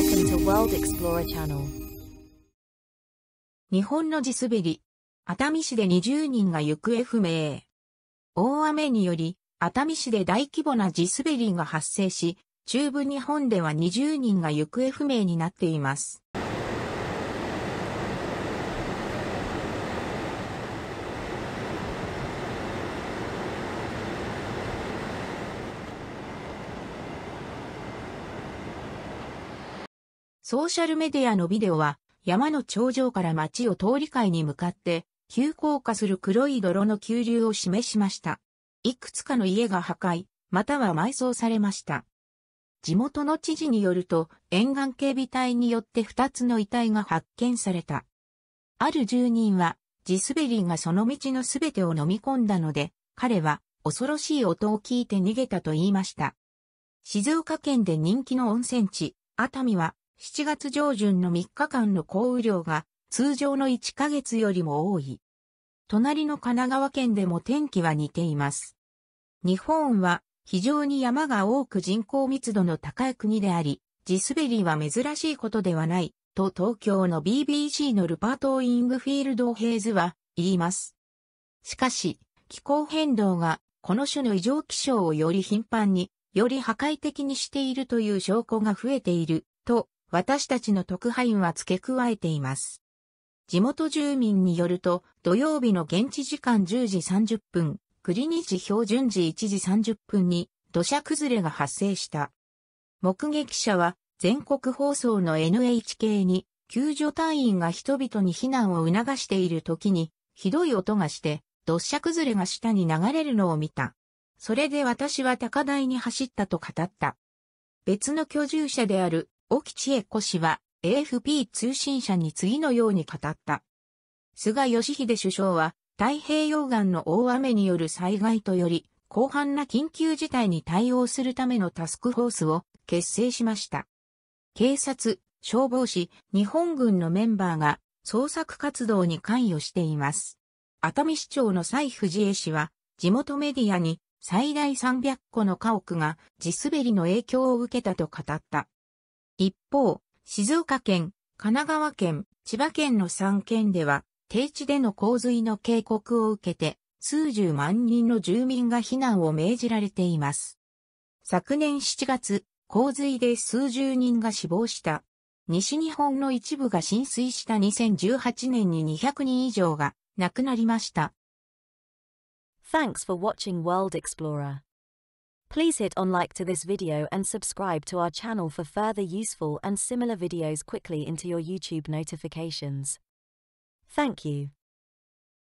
Welcome to World Explorer Channel 日本の地滑り熱海市で20人が行方不明大雨により熱海市で大規模な地滑りが発生し中部日本では20人が行方不明になっていますソーシャルメディアのビデオは、山の頂上から街を通り会に向かって、急降下する黒い泥の急流を示しました。いくつかの家が破壊、または埋葬されました。地元の知事によると、沿岸警備隊によって2つの遺体が発見された。ある住人は、地滑りがその道のすべてを飲み込んだので、彼は恐ろしい音を聞いて逃げたと言いました。静岡県で人気の温泉地、熱海は7月上旬の3日間の降雨量が通常の1ヶ月よりも多い。隣の神奈川県でも天気は似ています。日本は非常に山が多く人口密度の高い国であり、地滑りは珍しいことではない、と東京の BBC のルパート・イングフィールド・ヘイズは言います。しかし、気候変動がこの種の異常気象をより頻繁に、より破壊的にしているという証拠が増えている私たちの特派員は付け加えています。地元住民によると、土曜日の現地時間10時30分、国日標準時1時30分に土砂崩れが発生した。目撃者は全国放送の NHK に救助隊員が人々に避難を促している時にひどい音がして土砂崩れが下に流れるのを見た。それで私は高台に走ったと語った。別の居住者である沖千恵子氏は AFP 通信社に次のように語った。菅義偉首相は太平洋岸の大雨による災害とより広範な緊急事態に対応するためのタスクフォースを結成しました。警察、消防士、日本軍のメンバーが捜索活動に関与しています。熱海市長の蔡藤江氏は地元メディアに最大300個の家屋が地滑りの影響を受けたと語った。一方、静岡県、神奈川県、千葉県の3県では、低地での洪水の警告を受けて、数十万人の住民が避難を命じられています。昨年7月、洪水で数十人が死亡した。西日本の一部が浸水した2018年に200人以上が亡くなりました。Thanks for watching World Explorer. Please hit on like to this video and subscribe to our channel for further useful and similar videos quickly into your YouTube notifications. Thank you.